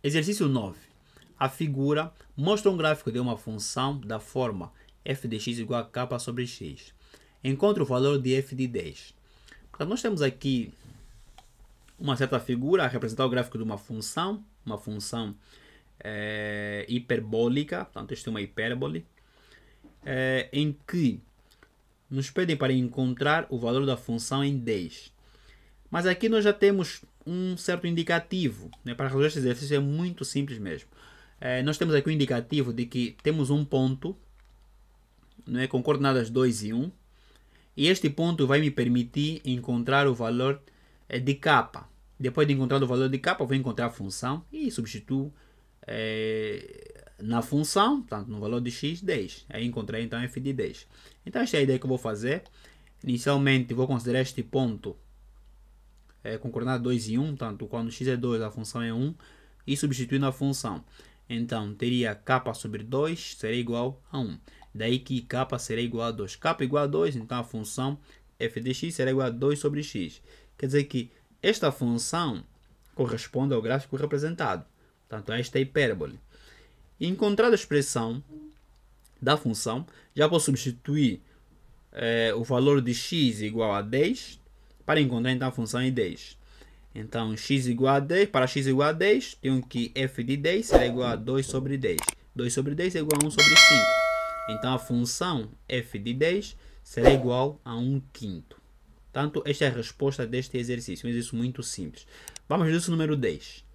Exercício 9. A figura mostra um gráfico de uma função da forma f de x igual a k sobre x. Encontre o valor de f de 10. nós temos aqui uma certa figura a representar o gráfico de uma função, uma função é, hiperbólica, portanto, este é uma hipérbole, é, em que nos pedem para encontrar o valor da função em 10. Mas aqui nós já temos um certo indicativo. Né? Para resolver este exercício é muito simples mesmo. É, nós temos aqui o um indicativo de que temos um ponto né, com coordenadas 2 e 1. Um, e este ponto vai me permitir encontrar o valor é, de k. Depois de encontrar o valor de k, vou encontrar a função e substituo é, na função, tanto no valor de x, 10. Aí encontrei então f de 10. Então, esta é a ideia que eu vou fazer. Inicialmente, vou considerar este ponto é, concordar 2 e 1, tanto quando x é 2 a função é 1, e substituindo a função. Então, teria k sobre 2 seria igual a 1. Daí que k seria igual a 2. k igual a 2, então a função f de x será igual a 2 sobre x. Quer dizer que esta função corresponde ao gráfico representado. Portanto, esta é a hipérbole. Encontrada a expressão da função, já posso substituir eh, o valor de x igual a 10 para encontrar então a função em 10. Então, x igual a 10, para x igual a 10, tenho que f de 10 será igual a 2 sobre 10. 2 sobre 10 é igual a 1 sobre 5. Então, a função f de 10 será igual a 1 quinto. Portanto, esta é a resposta deste exercício. Um exercício muito simples. Vamos ao exercício número 10.